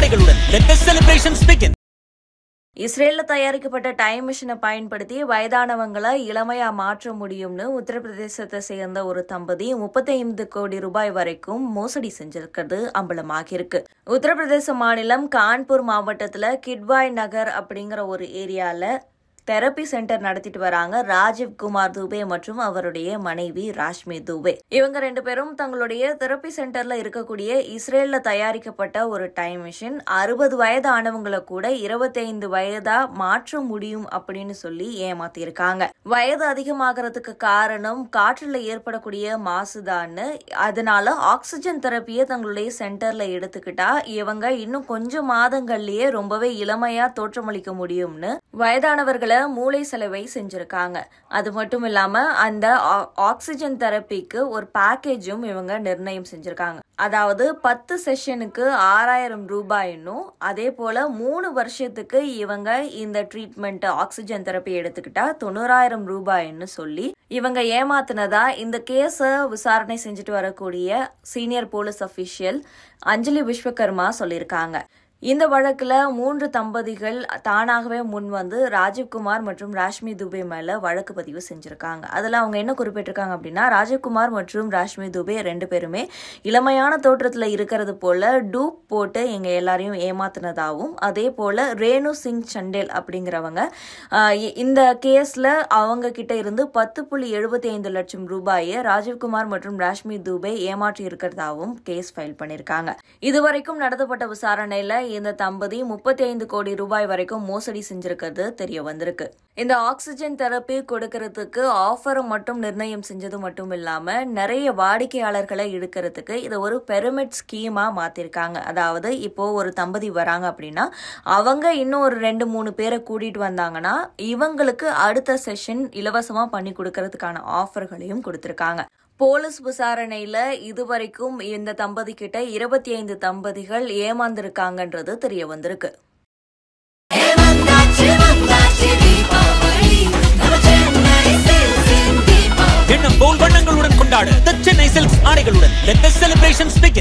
ஆடைகளுடன் இஸ்ரேலில் தயாரிக்கப்பட்ட டைம் மிஷினை பயன்படுத்தி வயதானவங்களை இளமையாக மாற்ற முடியும்னு உத்தரப்பிரதேசத்தை சேர்ந்த ஒரு தம்பதி முப்பத்தைந்து கோடி ரூபாய் வரைக்கும் மோசடி செஞ்சிருக்கிறது அம்பலமாகிருக்கு உத்தரப்பிரதேச மாநிலம் கான்பூர் மாவட்டத்தில் கிட்வாய் நகர் அப்படிங்கிற ஒரு ஏரியாவில் தெரப்பி சென்டர் நடத்திட்டு வராங்க ராஜீவ் குமார் துபே மற்றும் அவருடைய மனைவி ராஷ்மி துபே இவங்க ரெண்டு பேரும் தங்களுடைய தெரப்பி சென்டர்ல இருக்கக்கூடிய இஸ்ரேல்ல தயாரிக்கப்பட்ட ஒரு டைம் மிஷின் அறுபது வயது ஆனவங்களை கூட இருபத்தைந்து வயதா மாற்ற முடியும் அப்படின்னு சொல்லி ஏமாத்திருக்காங்க வயது அதிகமாகறதுக்கு காரணம் காற்றுல ஏற்படக்கூடிய மாசுதான்னு அதனால ஆக்சிஜன் தெரப்பியை தங்களுடைய சென்டர்ல எடுத்துக்கிட்டா இவங்க இன்னும் கொஞ்சம் மாதங்கள்லயே ரொம்பவே இளமையா தோற்றமளிக்க முடியும்னு வயதானவர்கள் பல மூளை செலவை செஞ்சுருக்காங்க அது மட்டும் இல்லாமல் அந்த ஆக்சிஜன் தெரப்பிக்கு ஒரு பேக்கேஜும் இவங்க நிர்ணயம் செஞ்சுருக்காங்க அதாவது பத்து செஷனுக்கு ஆறாயிரம் ரூபாயினும் அதே போல் மூணு வருஷத்துக்கு இவங்க இந்த ட்ரீட்மெண்ட் ஆக்சிஜன் தெரப்பி எடுத்துக்கிட்டா தொண்ணூறாயிரம் ரூபாயின்னு சொல்லி இவங்க ஏமாத்தினதா இந்த கேஸை விசாரணை செஞ்சுட்டு வரக்கூடிய senior police official Anjali Vishwakarma சொல்லியிருக்காங்க இந்த வழக்கில் மூன்று தம்பதிகள் தானாகவே முன் வந்து ராஜீவ்குமார் மற்றும் ராஷ்மி துபே மேலே வழக்கு பதிவு செஞ்சுருக்காங்க அதில் அவங்க என்ன குறிப்பிட்டிருக்காங்க அப்படின்னா ராஜீவ்குமார் மற்றும் ராஷ்மி துபே ரெண்டு பேருமே இளமையான தோற்றத்தில் இருக்கிறது போல டூப் போட்டு எங்கள் எல்லாரையும் ஏமாத்தினதாகவும் அதே போல் ரேணு சிங் சண்டேல் அப்படிங்கிறவங்க இந்த கேஸில் அவங்க கிட்ட இருந்து பத்து புள்ளி எழுபத்தி ஐந்து லட்சம் ரூபாயை ராஜீவ்குமார் மற்றும் ராஷ்மி துபே ஏமாற்றி இருக்கிறதாகவும் கேஸ் ஃபைல் பண்ணியிருக்காங்க இதுவரைக்கும் நடத்தப்பட்ட விசாரணையில் இந்த தம்பதி முப்பத்தி ஐந்து கோடி ரூபாய் வரைக்கும் மோசடி செஞ்சிருக்கிறது தெரிய வந்திருக்கு இந்த ஆக்சிஜன் தெரப்பி கொடுக்கறதுக்கு ஆஃபர் மட்டும் நிர்ணயம் செஞ்சது மட்டும் இல்லாம நிறைய வாடிக்கையாளர்களை இழுக்கிறதுக்கு இதை ஒரு பெருமிட் ஸ்கீமா மாத்திருக்காங்க அதாவது இப்போ ஒரு தம்பதி வராங்க அப்படின்னா அவங்க இன்னும் ஒரு ரெண்டு மூணு பேரை கூட்டிட்டு வந்தாங்கன்னா இவங்களுக்கு அடுத்த செஷன் இலவசமா பண்ணி கொடுக்கறதுக்கான ஆஃபர்களையும் கொடுத்துருக்காங்க போலீஸ் விசாரணையில இதுவரைக்கும் இந்த தம்பதி கிட்ட இருபத்தி ஐந்து தம்பதிகள் ஏமாந்திருக்காங்கன்றது தெரிய வந்திருக்கு சென்னை செல்ஸ் ஆடைகளுடன்